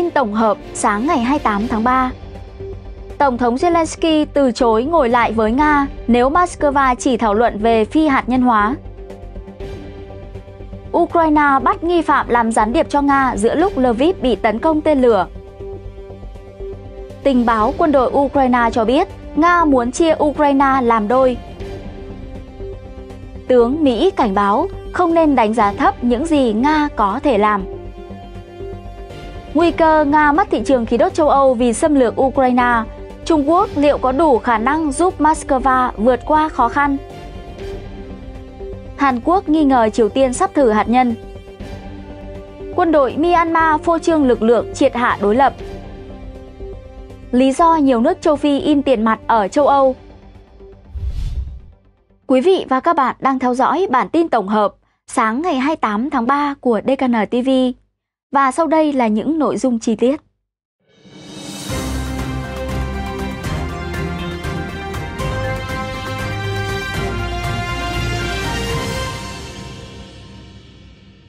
Tin tổng hợp sáng ngày 28 tháng 3 Tổng thống Zelensky từ chối ngồi lại với Nga nếu Moscow chỉ thảo luận về phi hạt nhân hóa. Ukraine bắt nghi phạm làm gián điệp cho Nga giữa lúc Lviv bị tấn công tên lửa. Tình báo quân đội Ukraine cho biết Nga muốn chia Ukraine làm đôi. Tướng Mỹ cảnh báo không nên đánh giá thấp những gì Nga có thể làm. Nguy cơ Nga mất thị trường khí đốt châu Âu vì xâm lược Ukraine. Trung Quốc liệu có đủ khả năng giúp Moscow vượt qua khó khăn? Hàn Quốc nghi ngờ Triều Tiên sắp thử hạt nhân. Quân đội Myanmar phô trương lực lượng triệt hạ đối lập. Lý do nhiều nước châu Phi in tiền mặt ở châu Âu. Quý vị và các bạn đang theo dõi bản tin tổng hợp sáng ngày 28 tháng 3 của DKN TV. Và sau đây là những nội dung chi tiết.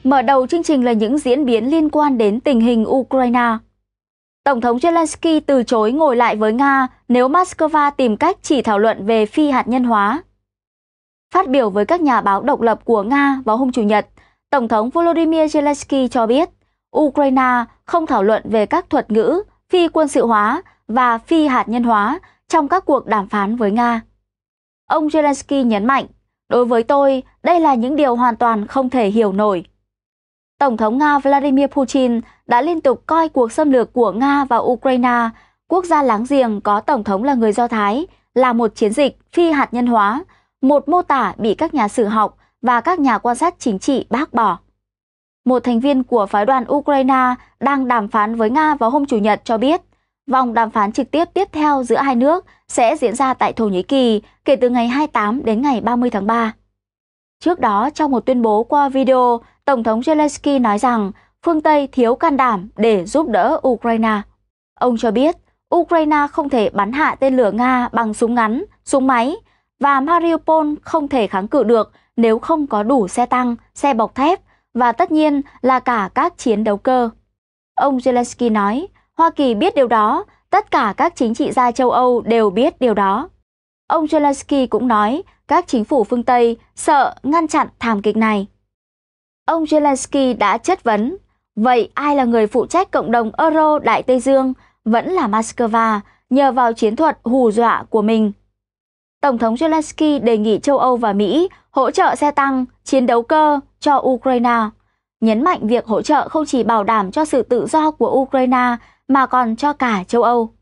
Mở đầu chương trình là những diễn biến liên quan đến tình hình Ukraine. Tổng thống Zelensky từ chối ngồi lại với Nga nếu Moscow tìm cách chỉ thảo luận về phi hạt nhân hóa. Phát biểu với các nhà báo độc lập của Nga vào hôm Chủ nhật, Tổng thống Volodymyr Zelensky cho biết Ukraine không thảo luận về các thuật ngữ phi quân sự hóa và phi hạt nhân hóa trong các cuộc đàm phán với Nga. Ông Zelensky nhấn mạnh, đối với tôi, đây là những điều hoàn toàn không thể hiểu nổi. Tổng thống Nga Vladimir Putin đã liên tục coi cuộc xâm lược của Nga và Ukraine, quốc gia láng giềng có tổng thống là người Do Thái, là một chiến dịch phi hạt nhân hóa, một mô tả bị các nhà sử học và các nhà quan sát chính trị bác bỏ một thành viên của phái đoàn Ukraine đang đàm phán với Nga vào hôm Chủ nhật cho biết, vòng đàm phán trực tiếp tiếp theo giữa hai nước sẽ diễn ra tại Thổ Nhĩ Kỳ kể từ ngày 28 đến ngày 30 tháng 3. Trước đó, trong một tuyên bố qua video, Tổng thống Zelensky nói rằng phương Tây thiếu can đảm để giúp đỡ Ukraine. Ông cho biết, Ukraine không thể bắn hạ tên lửa Nga bằng súng ngắn, súng máy và Mariupol không thể kháng cự được nếu không có đủ xe tăng, xe bọc thép và tất nhiên là cả các chiến đấu cơ. Ông Zelensky nói, Hoa Kỳ biết điều đó, tất cả các chính trị gia châu Âu đều biết điều đó. Ông Zelensky cũng nói các chính phủ phương Tây sợ ngăn chặn thảm kịch này. Ông Zelensky đã chất vấn, vậy ai là người phụ trách cộng đồng Euro Đại Tây Dương vẫn là Moscow nhờ vào chiến thuật hù dọa của mình. Tổng thống Zelensky đề nghị châu Âu và Mỹ hỗ trợ xe tăng, chiến đấu cơ cho Ukraine, nhấn mạnh việc hỗ trợ không chỉ bảo đảm cho sự tự do của Ukraine mà còn cho cả châu Âu.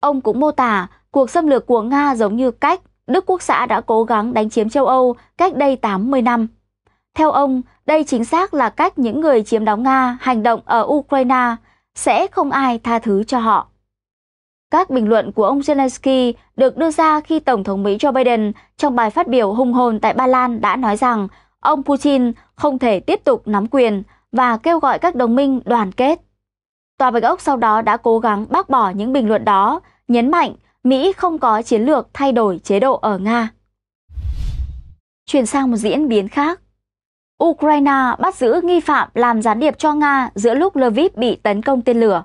Ông cũng mô tả cuộc xâm lược của Nga giống như cách Đức Quốc xã đã cố gắng đánh chiếm châu Âu cách đây 80 năm. Theo ông, đây chính xác là cách những người chiếm đóng Nga hành động ở Ukraine sẽ không ai tha thứ cho họ. Các bình luận của ông Zelensky được đưa ra khi Tổng thống Mỹ Joe Biden trong bài phát biểu hùng hồn tại Ba Lan đã nói rằng ông Putin không thể tiếp tục nắm quyền và kêu gọi các đồng minh đoàn kết. Tòa Bạch Ốc sau đó đã cố gắng bác bỏ những bình luận đó, nhấn mạnh Mỹ không có chiến lược thay đổi chế độ ở Nga. Chuyển sang một diễn biến khác. Ukraine bắt giữ nghi phạm làm gián điệp cho Nga giữa lúc Lviv bị tấn công tên lửa.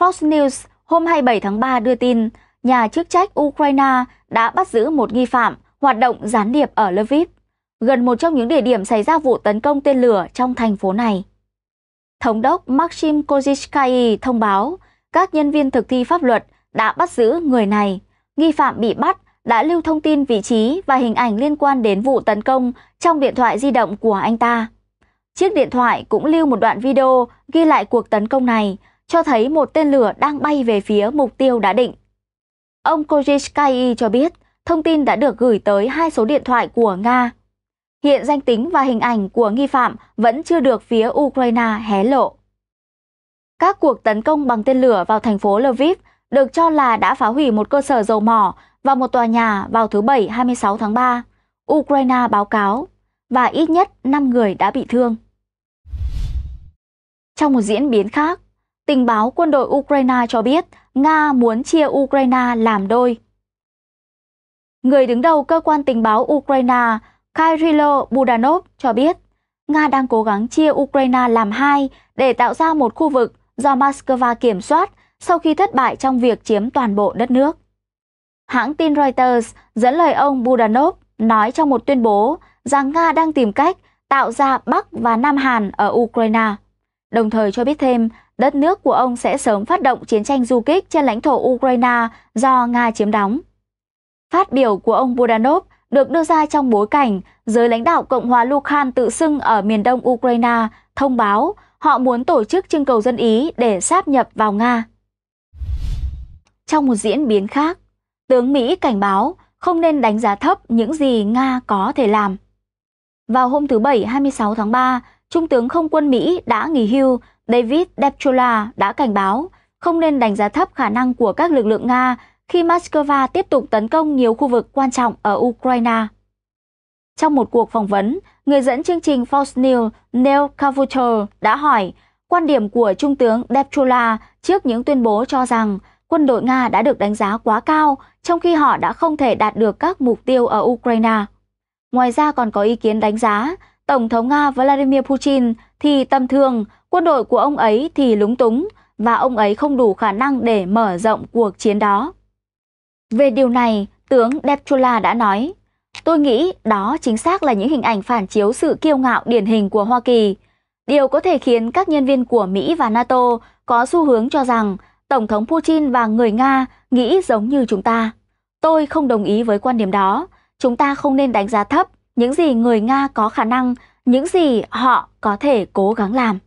Fox News Hôm 27 tháng 3 đưa tin, nhà chức trách Ukraine đã bắt giữ một nghi phạm hoạt động gián điệp ở Lviv, gần một trong những địa điểm xảy ra vụ tấn công tên lửa trong thành phố này. Thống đốc Maxim Kozhitsky thông báo các nhân viên thực thi pháp luật đã bắt giữ người này. Nghi phạm bị bắt đã lưu thông tin vị trí và hình ảnh liên quan đến vụ tấn công trong điện thoại di động của anh ta. Chiếc điện thoại cũng lưu một đoạn video ghi lại cuộc tấn công này, cho thấy một tên lửa đang bay về phía mục tiêu đã định. Ông Kozhiskai cho biết thông tin đã được gửi tới hai số điện thoại của Nga. Hiện danh tính và hình ảnh của nghi phạm vẫn chưa được phía Ukraine hé lộ. Các cuộc tấn công bằng tên lửa vào thành phố Lviv được cho là đã phá hủy một cơ sở dầu mỏ và một tòa nhà vào thứ Bảy 26 tháng 3, Ukraine báo cáo, và ít nhất 5 người đã bị thương. Trong một diễn biến khác, Tình báo quân đội Ukraine cho biết Nga muốn chia Ukraine làm đôi. Người đứng đầu cơ quan tình báo Ukraine Kyrylo Budanov cho biết Nga đang cố gắng chia Ukraine làm hai để tạo ra một khu vực do Moscow kiểm soát sau khi thất bại trong việc chiếm toàn bộ đất nước. Hãng tin Reuters dẫn lời ông Budanov nói trong một tuyên bố rằng Nga đang tìm cách tạo ra Bắc và Nam Hàn ở Ukraine, đồng thời cho biết thêm đất nước của ông sẽ sớm phát động chiến tranh du kích trên lãnh thổ Ukraine do Nga chiếm đóng. Phát biểu của ông Budanov được đưa ra trong bối cảnh giới lãnh đạo Cộng hòa Lukan tự xưng ở miền đông Ukraine thông báo họ muốn tổ chức trưng cầu dân Ý để sáp nhập vào Nga. Trong một diễn biến khác, tướng Mỹ cảnh báo không nên đánh giá thấp những gì Nga có thể làm. Vào hôm thứ Bảy 26 tháng 3, Trung tướng Không quân Mỹ đã nghỉ hưu David Depchula đã cảnh báo không nên đánh giá thấp khả năng của các lực lượng Nga khi Moscow tiếp tục tấn công nhiều khu vực quan trọng ở Ukraine. Trong một cuộc phỏng vấn, người dẫn chương trình Fox News Neil Cavuto đã hỏi quan điểm của Trung tướng Depchula trước những tuyên bố cho rằng quân đội Nga đã được đánh giá quá cao trong khi họ đã không thể đạt được các mục tiêu ở Ukraine. Ngoài ra còn có ý kiến đánh giá Tổng thống Nga Vladimir Putin thì tầm thường. Quân đội của ông ấy thì lúng túng và ông ấy không đủ khả năng để mở rộng cuộc chiến đó. Về điều này, tướng Deptula đã nói, tôi nghĩ đó chính xác là những hình ảnh phản chiếu sự kiêu ngạo điển hình của Hoa Kỳ. Điều có thể khiến các nhân viên của Mỹ và NATO có xu hướng cho rằng Tổng thống Putin và người Nga nghĩ giống như chúng ta. Tôi không đồng ý với quan điểm đó. Chúng ta không nên đánh giá thấp những gì người Nga có khả năng, những gì họ có thể cố gắng làm.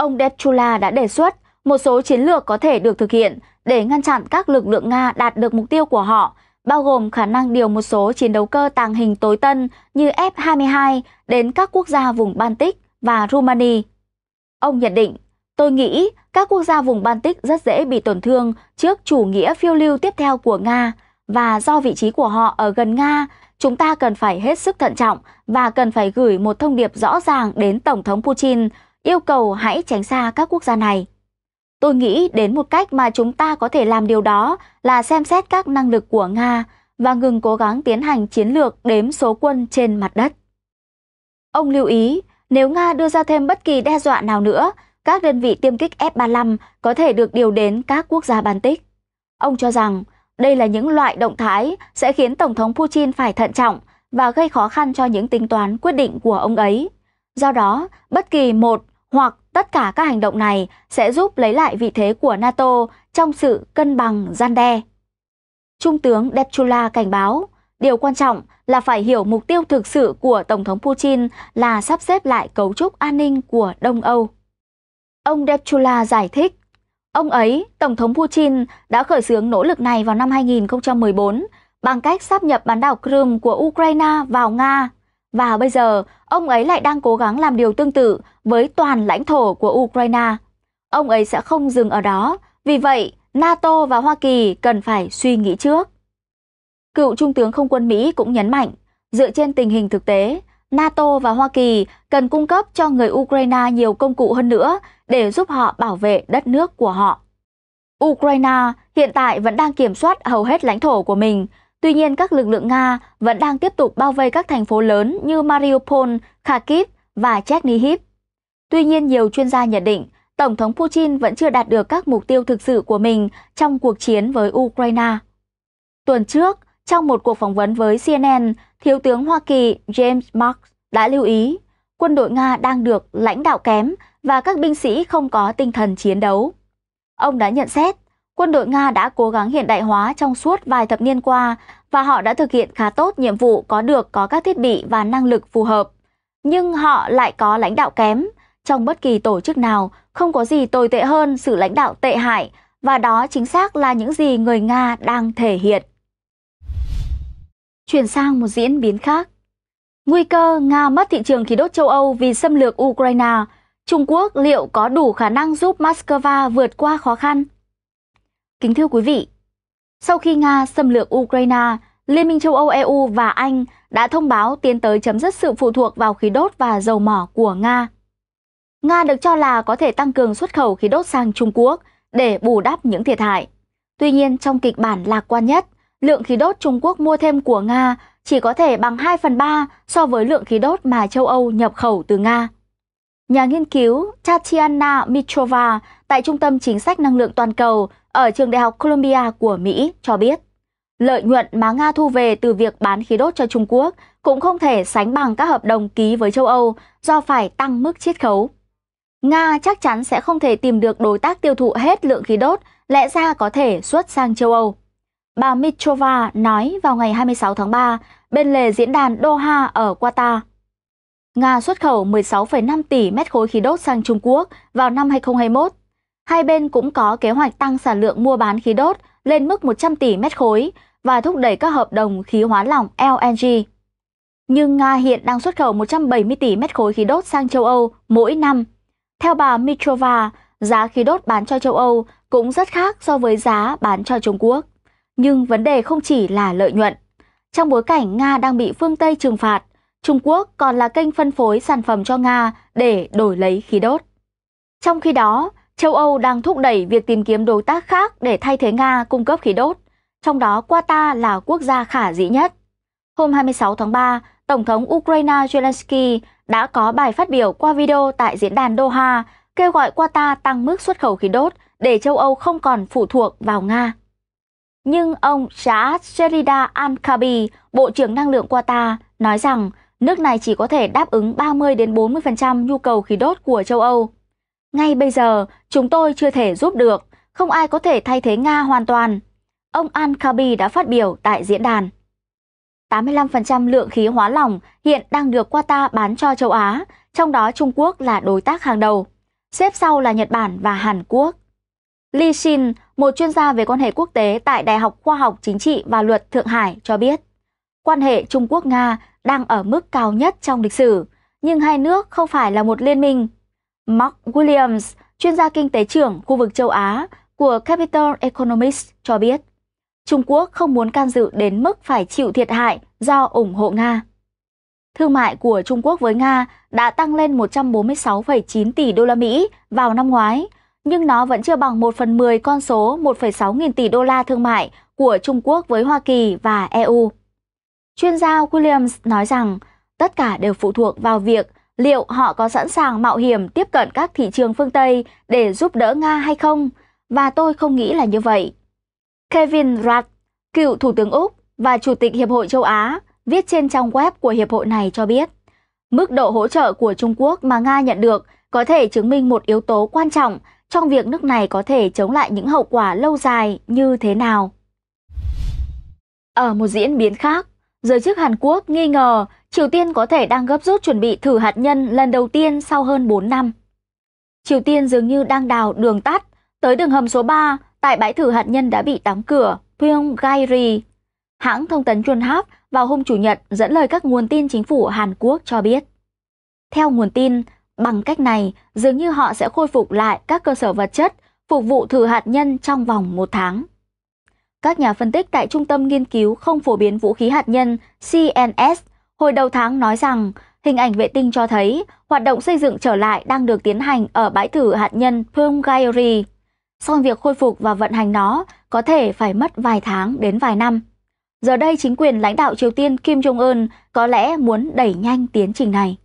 Ông Dechula đã đề xuất một số chiến lược có thể được thực hiện để ngăn chặn các lực lượng Nga đạt được mục tiêu của họ, bao gồm khả năng điều một số chiến đấu cơ tàng hình tối tân như F-22 đến các quốc gia vùng Baltic và Rumani. Ông nhận định, tôi nghĩ các quốc gia vùng Baltic rất dễ bị tổn thương trước chủ nghĩa phiêu lưu tiếp theo của Nga và do vị trí của họ ở gần Nga, chúng ta cần phải hết sức thận trọng và cần phải gửi một thông điệp rõ ràng đến Tổng thống Putin yêu cầu hãy tránh xa các quốc gia này. Tôi nghĩ đến một cách mà chúng ta có thể làm điều đó là xem xét các năng lực của Nga và ngừng cố gắng tiến hành chiến lược đếm số quân trên mặt đất. Ông lưu ý, nếu Nga đưa ra thêm bất kỳ đe dọa nào nữa, các đơn vị tiêm kích F-35 có thể được điều đến các quốc gia Baltic. Ông cho rằng đây là những loại động thái sẽ khiến Tổng thống Putin phải thận trọng và gây khó khăn cho những tính toán quyết định của ông ấy. Do đó, bất kỳ một hoặc tất cả các hành động này sẽ giúp lấy lại vị thế của NATO trong sự cân bằng gian đe. Trung tướng Detchula cảnh báo, điều quan trọng là phải hiểu mục tiêu thực sự của Tổng thống Putin là sắp xếp lại cấu trúc an ninh của Đông Âu. Ông Detchula giải thích, ông ấy, Tổng thống Putin, đã khởi xướng nỗ lực này vào năm 2014 bằng cách sáp nhập bán đảo Crimea của Ukraine vào Nga. Và bây giờ, ông ấy lại đang cố gắng làm điều tương tự với toàn lãnh thổ của Ukraine. Ông ấy sẽ không dừng ở đó, vì vậy NATO và Hoa Kỳ cần phải suy nghĩ trước. Cựu Trung tướng Không quân Mỹ cũng nhấn mạnh, dựa trên tình hình thực tế, NATO và Hoa Kỳ cần cung cấp cho người Ukraine nhiều công cụ hơn nữa để giúp họ bảo vệ đất nước của họ. Ukraine hiện tại vẫn đang kiểm soát hầu hết lãnh thổ của mình Tuy nhiên, các lực lượng Nga vẫn đang tiếp tục bao vây các thành phố lớn như Mariupol, Kharkiv và Chernihiv. Tuy nhiên, nhiều chuyên gia nhận định Tổng thống Putin vẫn chưa đạt được các mục tiêu thực sự của mình trong cuộc chiến với Ukraine. Tuần trước, trong một cuộc phỏng vấn với CNN, Thiếu tướng Hoa Kỳ James Mark đã lưu ý quân đội Nga đang được lãnh đạo kém và các binh sĩ không có tinh thần chiến đấu. Ông đã nhận xét quân đội Nga đã cố gắng hiện đại hóa trong suốt vài thập niên qua và họ đã thực hiện khá tốt nhiệm vụ có được có các thiết bị và năng lực phù hợp. Nhưng họ lại có lãnh đạo kém. Trong bất kỳ tổ chức nào, không có gì tồi tệ hơn sự lãnh đạo tệ hại và đó chính xác là những gì người Nga đang thể hiện. Chuyển sang một diễn biến khác. Nguy cơ Nga mất thị trường khí đốt châu Âu vì xâm lược Ukraine, Trung Quốc liệu có đủ khả năng giúp Moscow vượt qua khó khăn? Kính thưa quý vị, sau khi Nga xâm lược Ukraine, Liên minh châu Âu EU và Anh đã thông báo tiến tới chấm dứt sự phụ thuộc vào khí đốt và dầu mỏ của Nga. Nga được cho là có thể tăng cường xuất khẩu khí đốt sang Trung Quốc để bù đắp những thiệt hại. Tuy nhiên, trong kịch bản lạc quan nhất, lượng khí đốt Trung Quốc mua thêm của Nga chỉ có thể bằng 2 phần 3 so với lượng khí đốt mà châu Âu nhập khẩu từ Nga. Nhà nghiên cứu Tatiana Mitrova tại Trung tâm Chính sách Năng lượng Toàn cầu ở trường đại học Columbia của Mỹ cho biết lợi nhuận mà Nga thu về từ việc bán khí đốt cho Trung Quốc cũng không thể sánh bằng các hợp đồng ký với châu Âu do phải tăng mức chiết khấu. Nga chắc chắn sẽ không thể tìm được đối tác tiêu thụ hết lượng khí đốt, lẽ ra có thể xuất sang châu Âu. Bà Mitrova nói vào ngày 26 tháng 3 bên lề diễn đàn Doha ở Qatar. Nga xuất khẩu 16,5 tỷ mét khối khí đốt sang Trung Quốc vào năm 2021 hai bên cũng có kế hoạch tăng sản lượng mua bán khí đốt lên mức 100 tỷ mét khối và thúc đẩy các hợp đồng khí hóa lỏng LNG. Nhưng Nga hiện đang xuất khẩu 170 tỷ mét khối khí đốt sang châu Âu mỗi năm. Theo bà Mitrova, giá khí đốt bán cho châu Âu cũng rất khác so với giá bán cho Trung Quốc. Nhưng vấn đề không chỉ là lợi nhuận. Trong bối cảnh Nga đang bị phương Tây trừng phạt, Trung Quốc còn là kênh phân phối sản phẩm cho Nga để đổi lấy khí đốt. Trong khi đó, Châu Âu đang thúc đẩy việc tìm kiếm đối tác khác để thay thế Nga cung cấp khí đốt, trong đó Qatar là quốc gia khả dĩ nhất. Hôm 26 tháng 3, Tổng thống Ukraine Zelensky đã có bài phát biểu qua video tại diễn đàn Doha kêu gọi Qatar tăng mức xuất khẩu khí đốt để châu Âu không còn phụ thuộc vào Nga. Nhưng ông Saad Sherida Al-Kabi, Bộ trưởng Năng lượng Qatar, nói rằng nước này chỉ có thể đáp ứng 30 đến 40% nhu cầu khí đốt của châu Âu. Ngay bây giờ, chúng tôi chưa thể giúp được, không ai có thể thay thế Nga hoàn toàn. Ông Al-Kabi đã phát biểu tại diễn đàn. 85% lượng khí hóa lỏng hiện đang được Qatar bán cho châu Á, trong đó Trung Quốc là đối tác hàng đầu. Xếp sau là Nhật Bản và Hàn Quốc. Li Shin, một chuyên gia về quan hệ quốc tế tại Đại học Khoa học Chính trị và Luật Thượng Hải cho biết, quan hệ Trung Quốc-Nga đang ở mức cao nhất trong lịch sử, nhưng hai nước không phải là một liên minh Mark Williams, chuyên gia kinh tế trưởng khu vực châu Á của Capital Economics cho biết, Trung Quốc không muốn can dự đến mức phải chịu thiệt hại do ủng hộ Nga. Thương mại của Trung Quốc với Nga đã tăng lên 146,9 tỷ đô la Mỹ vào năm ngoái, nhưng nó vẫn chưa bằng 1 phần 10 con số 1,6 nghìn tỷ đô la thương mại của Trung Quốc với Hoa Kỳ và EU. Chuyên gia Williams nói rằng tất cả đều phụ thuộc vào việc liệu họ có sẵn sàng mạo hiểm tiếp cận các thị trường phương Tây để giúp đỡ Nga hay không? Và tôi không nghĩ là như vậy. Kevin Rudd, cựu Thủ tướng Úc và Chủ tịch Hiệp hội châu Á, viết trên trang web của Hiệp hội này cho biết, mức độ hỗ trợ của Trung Quốc mà Nga nhận được có thể chứng minh một yếu tố quan trọng trong việc nước này có thể chống lại những hậu quả lâu dài như thế nào. Ở một diễn biến khác, Giới chức Hàn Quốc nghi ngờ Triều Tiên có thể đang gấp rút chuẩn bị thử hạt nhân lần đầu tiên sau hơn 4 năm. Triều Tiên dường như đang đào đường tắt tới đường hầm số 3 tại bãi thử hạt nhân đã bị đóng cửa Pyongyang. Hãng thông tấn Yonhap vào hôm Chủ nhật dẫn lời các nguồn tin chính phủ Hàn Quốc cho biết. Theo nguồn tin, bằng cách này dường như họ sẽ khôi phục lại các cơ sở vật chất phục vụ thử hạt nhân trong vòng một tháng. Các nhà phân tích tại Trung tâm Nghiên cứu Không Phổ biến Vũ khí Hạt nhân CNS hồi đầu tháng nói rằng hình ảnh vệ tinh cho thấy hoạt động xây dựng trở lại đang được tiến hành ở bãi thử hạt nhân Punggye-ri. Song việc khôi phục và vận hành nó có thể phải mất vài tháng đến vài năm. Giờ đây chính quyền lãnh đạo Triều Tiên Kim Jong-un có lẽ muốn đẩy nhanh tiến trình này.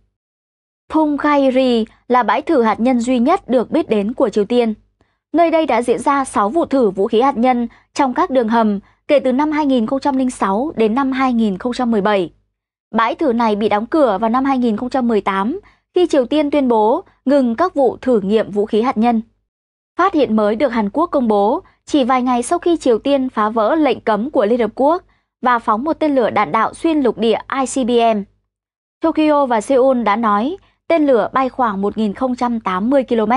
punggye là bãi thử hạt nhân duy nhất được biết đến của Triều Tiên. Nơi đây đã diễn ra 6 vụ thử vũ khí hạt nhân trong các đường hầm kể từ năm 2006 đến năm 2017. Bãi thử này bị đóng cửa vào năm 2018 khi Triều Tiên tuyên bố ngừng các vụ thử nghiệm vũ khí hạt nhân. Phát hiện mới được Hàn Quốc công bố chỉ vài ngày sau khi Triều Tiên phá vỡ lệnh cấm của Liên Hợp Quốc và phóng một tên lửa đạn đạo xuyên lục địa ICBM. Tokyo và Seoul đã nói tên lửa bay khoảng 1.080 km,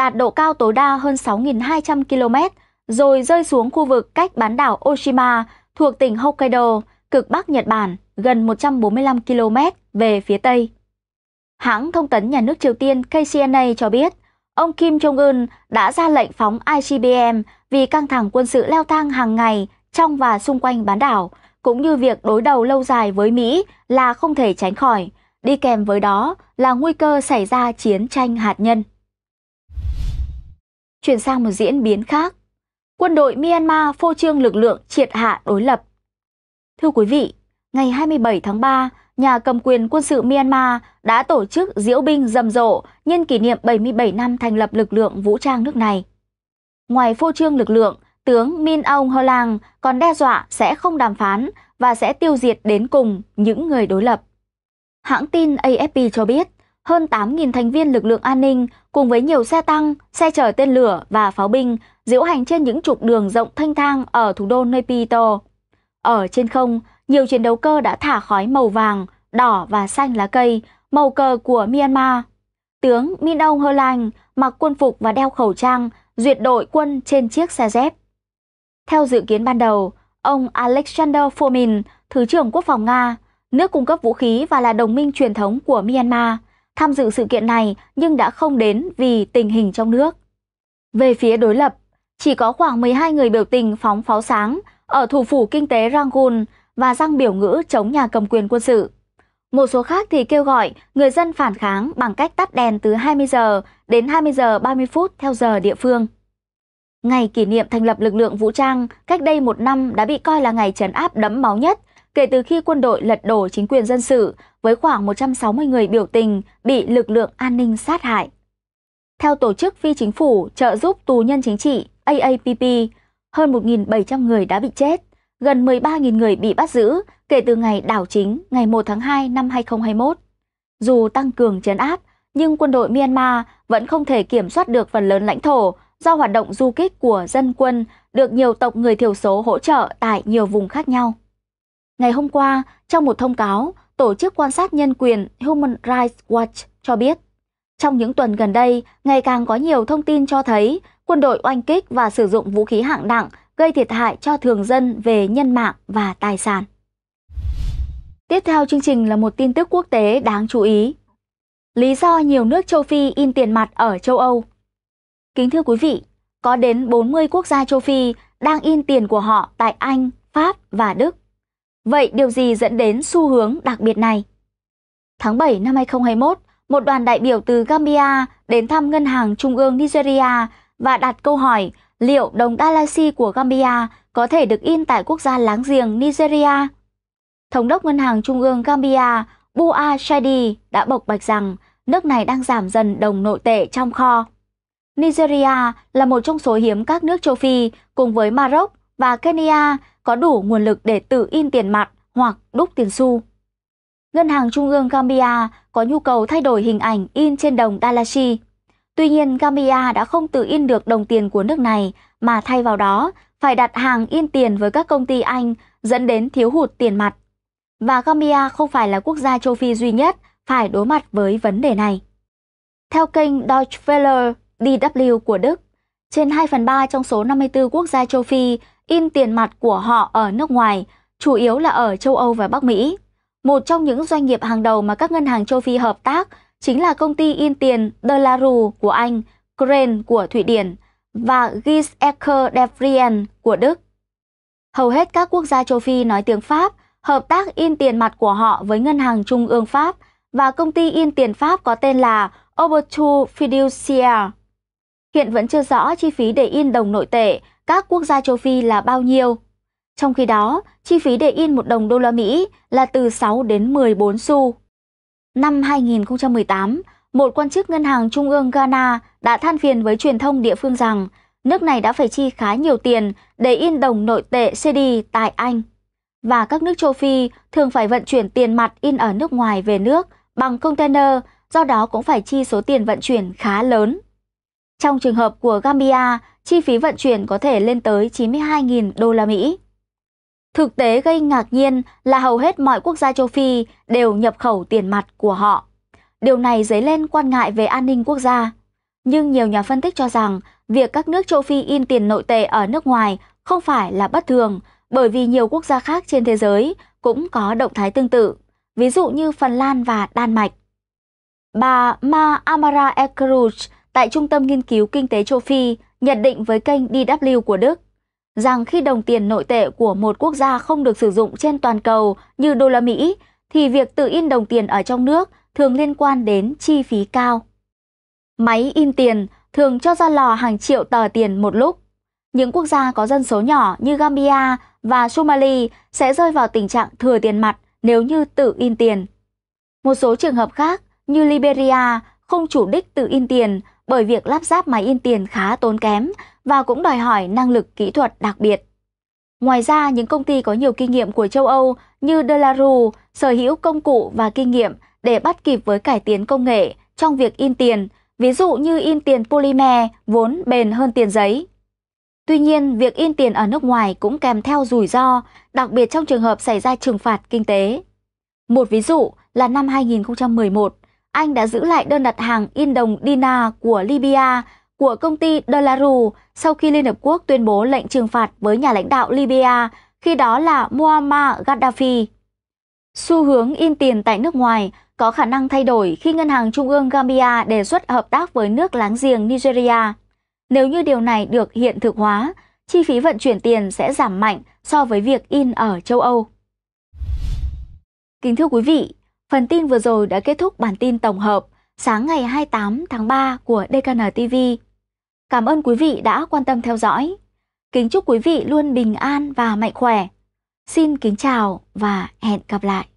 đạt độ cao tối đa hơn 6.200 km, rồi rơi xuống khu vực cách bán đảo Oshima thuộc tỉnh Hokkaido, cực Bắc Nhật Bản, gần 145 km về phía Tây. Hãng thông tấn nhà nước Triều Tiên KCNA cho biết, ông Kim Jong-un đã ra lệnh phóng ICBM vì căng thẳng quân sự leo thang hàng ngày trong và xung quanh bán đảo, cũng như việc đối đầu lâu dài với Mỹ là không thể tránh khỏi, đi kèm với đó là nguy cơ xảy ra chiến tranh hạt nhân. Chuyển sang một diễn biến khác, quân đội Myanmar phô trương lực lượng triệt hạ đối lập. Thưa quý vị, ngày 27 tháng 3, nhà cầm quyền quân sự Myanmar đã tổ chức diễu binh rầm rộ nhân kỷ niệm 77 năm thành lập lực lượng vũ trang nước này. Ngoài phô trương lực lượng, tướng Min Aung Hlaing còn đe dọa sẽ không đàm phán và sẽ tiêu diệt đến cùng những người đối lập. Hãng tin AFP cho biết, hơn 8.000 thành viên lực lượng an ninh cùng với nhiều xe tăng, xe chở tên lửa và pháo binh diễu hành trên những trục đường rộng thanh thang ở thủ đô Naypyidaw. Ở trên không, nhiều chiến đấu cơ đã thả khói màu vàng, đỏ và xanh lá cây, màu cờ của Myanmar. Tướng Min Aung Hlaing mặc quân phục và đeo khẩu trang, duyệt đội quân trên chiếc xe dép. Theo dự kiến ban đầu, ông Alexander Fomin, Thứ trưởng Quốc phòng Nga, nước cung cấp vũ khí và là đồng minh truyền thống của Myanmar, tham dự sự kiện này nhưng đã không đến vì tình hình trong nước. Về phía đối lập, chỉ có khoảng 12 người biểu tình phóng pháo sáng ở thủ phủ kinh tế Rangoon và răng biểu ngữ chống nhà cầm quyền quân sự. Một số khác thì kêu gọi người dân phản kháng bằng cách tắt đèn từ 20 giờ đến 20 giờ 30 phút theo giờ địa phương. Ngày kỷ niệm thành lập lực lượng vũ trang cách đây một năm đã bị coi là ngày trấn áp đẫm máu nhất kể từ khi quân đội lật đổ chính quyền dân sự với khoảng 160 người biểu tình bị lực lượng an ninh sát hại. Theo tổ chức phi chính phủ trợ giúp tù nhân chính trị AAPP, hơn 1.700 người đã bị chết, gần 13.000 người bị bắt giữ kể từ ngày đảo chính ngày 1 tháng 2 năm 2021. Dù tăng cường chấn áp, nhưng quân đội Myanmar vẫn không thể kiểm soát được phần lớn lãnh thổ do hoạt động du kích của dân quân được nhiều tộc người thiểu số hỗ trợ tại nhiều vùng khác nhau. Ngày hôm qua, trong một thông cáo, Tổ chức quan sát nhân quyền Human Rights Watch cho biết, trong những tuần gần đây, ngày càng có nhiều thông tin cho thấy quân đội oanh kích và sử dụng vũ khí hạng nặng gây thiệt hại cho thường dân về nhân mạng và tài sản. Tiếp theo chương trình là một tin tức quốc tế đáng chú ý. Lý do nhiều nước châu Phi in tiền mặt ở châu Âu. Kính thưa quý vị, có đến 40 quốc gia châu Phi đang in tiền của họ tại Anh, Pháp và Đức. Vậy điều gì dẫn đến xu hướng đặc biệt này? Tháng 7 năm 2021, một đoàn đại biểu từ Gambia đến thăm Ngân hàng Trung ương Nigeria và đặt câu hỏi liệu đồng Dalasi của Gambia có thể được in tại quốc gia láng giềng Nigeria? Thống đốc Ngân hàng Trung ương Gambia Bua Shadi đã bộc bạch rằng nước này đang giảm dần đồng nội tệ trong kho. Nigeria là một trong số hiếm các nước châu Phi cùng với Maroc và Kenya có đủ nguồn lực để tự in tiền mặt hoặc đúc tiền xu. Ngân hàng Trung ương Gambia có nhu cầu thay đổi hình ảnh in trên đồng Dalashi. Tuy nhiên, Gambia đã không tự in được đồng tiền của nước này mà thay vào đó phải đặt hàng in tiền với các công ty Anh dẫn đến thiếu hụt tiền mặt. Và Gambia không phải là quốc gia châu Phi duy nhất phải đối mặt với vấn đề này. Theo kênh Deutsche Welle DW của Đức, trên 2 phần 3 trong số 54 quốc gia châu Phi in tiền mặt của họ ở nước ngoài, chủ yếu là ở châu Âu và Bắc Mỹ. Một trong những doanh nghiệp hàng đầu mà các ngân hàng châu Phi hợp tác chính là công ty in tiền De La Rue của Anh, Crane của Thụy Điển và Gisecker de Vrien của Đức. Hầu hết các quốc gia châu Phi nói tiếng Pháp hợp tác in tiền mặt của họ với Ngân hàng Trung ương Pháp và công ty in tiền Pháp có tên là Oberture Fiduciaire. Hiện vẫn chưa rõ chi phí để in đồng nội tệ các quốc gia châu Phi là bao nhiêu. Trong khi đó, chi phí để in một đồng đô la Mỹ là từ 6 đến 14 xu. Năm 2018, một quan chức ngân hàng trung ương Ghana đã than phiền với truyền thông địa phương rằng nước này đã phải chi khá nhiều tiền để in đồng nội tệ CD tại Anh. Và các nước châu Phi thường phải vận chuyển tiền mặt in ở nước ngoài về nước bằng container, do đó cũng phải chi số tiền vận chuyển khá lớn. Trong trường hợp của Gambia, chi phí vận chuyển có thể lên tới 92.000 đô la Mỹ. Thực tế gây ngạc nhiên là hầu hết mọi quốc gia châu Phi đều nhập khẩu tiền mặt của họ. Điều này dấy lên quan ngại về an ninh quốc gia. Nhưng nhiều nhà phân tích cho rằng việc các nước châu Phi in tiền nội tệ ở nước ngoài không phải là bất thường bởi vì nhiều quốc gia khác trên thế giới cũng có động thái tương tự, ví dụ như Phần Lan và Đan Mạch. Bà Ma Amara Ekruj, tại Trung tâm Nghiên cứu Kinh tế Châu Phi nhận định với kênh DW của Đức rằng khi đồng tiền nội tệ của một quốc gia không được sử dụng trên toàn cầu như đô la Mỹ thì việc tự in đồng tiền ở trong nước thường liên quan đến chi phí cao. Máy in tiền thường cho ra lò hàng triệu tờ tiền một lúc. Những quốc gia có dân số nhỏ như Gambia và Somali sẽ rơi vào tình trạng thừa tiền mặt nếu như tự in tiền. Một số trường hợp khác như Liberia không chủ đích tự in tiền bởi việc lắp ráp máy in tiền khá tốn kém và cũng đòi hỏi năng lực kỹ thuật đặc biệt. Ngoài ra, những công ty có nhiều kinh nghiệm của châu Âu như Delaru sở hữu công cụ và kinh nghiệm để bắt kịp với cải tiến công nghệ trong việc in tiền, ví dụ như in tiền polymer vốn bền hơn tiền giấy. Tuy nhiên, việc in tiền ở nước ngoài cũng kèm theo rủi ro, đặc biệt trong trường hợp xảy ra trừng phạt kinh tế. Một ví dụ là năm 2011, anh đã giữ lại đơn đặt hàng in đồng Dina của Libya của công ty Dollaru sau khi Liên Hợp Quốc tuyên bố lệnh trừng phạt với nhà lãnh đạo Libya, khi đó là Muammar Gaddafi. Xu hướng in tiền tại nước ngoài có khả năng thay đổi khi Ngân hàng Trung ương Gambia đề xuất hợp tác với nước láng giềng Nigeria. Nếu như điều này được hiện thực hóa, chi phí vận chuyển tiền sẽ giảm mạnh so với việc in ở châu Âu. Kính thưa quý vị, Phần tin vừa rồi đã kết thúc bản tin tổng hợp sáng ngày 28 tháng 3 của DKN TV. Cảm ơn quý vị đã quan tâm theo dõi. Kính chúc quý vị luôn bình an và mạnh khỏe. Xin kính chào và hẹn gặp lại.